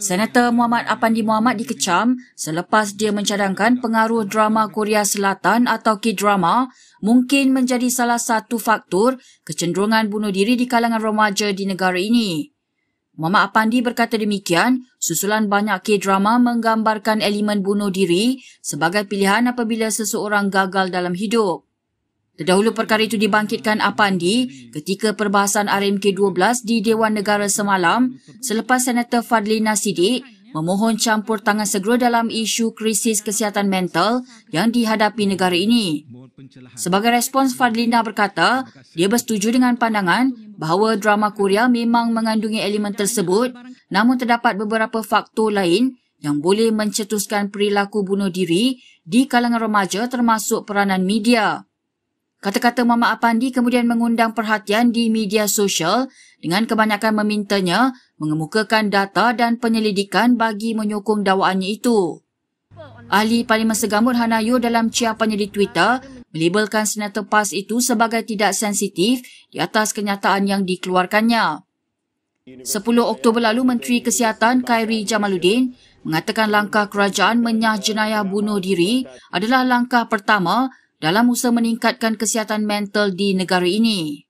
Senator Muhammad Apandi Muhammad dikecam selepas dia mencadangkan pengaruh drama Korea Selatan atau K-drama mungkin menjadi salah satu faktor kecenderungan bunuh diri di kalangan remaja di negara ini. Muhammad Apandi berkata demikian, susulan banyak K-drama menggambarkan elemen bunuh diri sebagai pilihan apabila seseorang gagal dalam hidup. Terdahulu perkara itu dibangkitkan Apandi ketika perbahasan RMK12 di Dewan Negara semalam selepas Senator Fadlina Sidik memohon campur tangan segera dalam isu krisis kesihatan mental yang dihadapi negara ini. Sebagai respons Fadlina berkata, dia bersetuju dengan pandangan bahawa drama Korea memang mengandungi elemen tersebut namun terdapat beberapa faktor lain yang boleh mencetuskan perilaku bunuh diri di kalangan remaja termasuk peranan media. Kata-kata Mama Apandi kemudian mengundang perhatian di media sosial dengan kebanyakan memintanya mengemukakan data dan penyelidikan bagi menyokong dakwaannya itu. Ahli Parlimen Segamut Hanayu dalam ciapannya di Twitter melabelkan Senator PAS itu sebagai tidak sensitif di atas kenyataan yang dikeluarkannya. 10 Oktober lalu, Menteri Kesihatan Khairi Jamaluddin mengatakan langkah kerajaan menyah jenayah bunuh diri adalah langkah pertama dalam usaha meningkatkan kesihatan mental di negara ini.